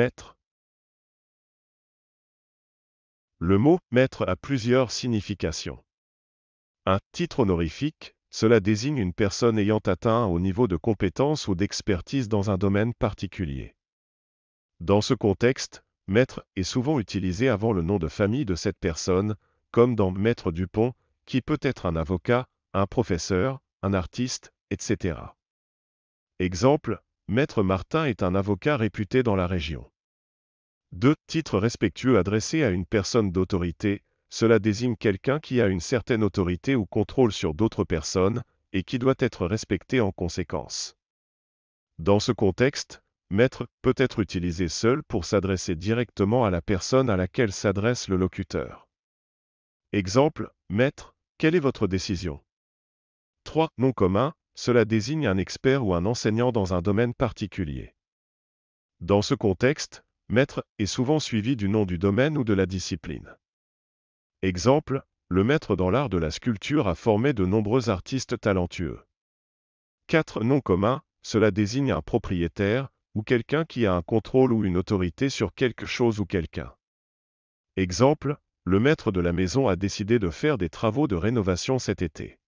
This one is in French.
Maître Le mot maître a plusieurs significations. Un titre honorifique, cela désigne une personne ayant atteint un haut niveau de compétence ou d'expertise dans un domaine particulier. Dans ce contexte, maître est souvent utilisé avant le nom de famille de cette personne, comme dans maître Dupont, qui peut être un avocat, un professeur, un artiste, etc. Exemple, Maître Martin est un avocat réputé dans la région. 2. Titre respectueux adressé à une personne d'autorité, cela désigne quelqu'un qui a une certaine autorité ou contrôle sur d'autres personnes, et qui doit être respecté en conséquence. Dans ce contexte, maître peut être utilisé seul pour s'adresser directement à la personne à laquelle s'adresse le locuteur. Exemple, maître, quelle est votre décision 3. Nom commun, cela désigne un expert ou un enseignant dans un domaine particulier. Dans ce contexte, maître est souvent suivi du nom du domaine ou de la discipline. Exemple, le maître dans l'art de la sculpture a formé de nombreux artistes talentueux. 4. Nom commun, cela désigne un propriétaire ou quelqu'un qui a un contrôle ou une autorité sur quelque chose ou quelqu'un. Exemple, le maître de la maison a décidé de faire des travaux de rénovation cet été.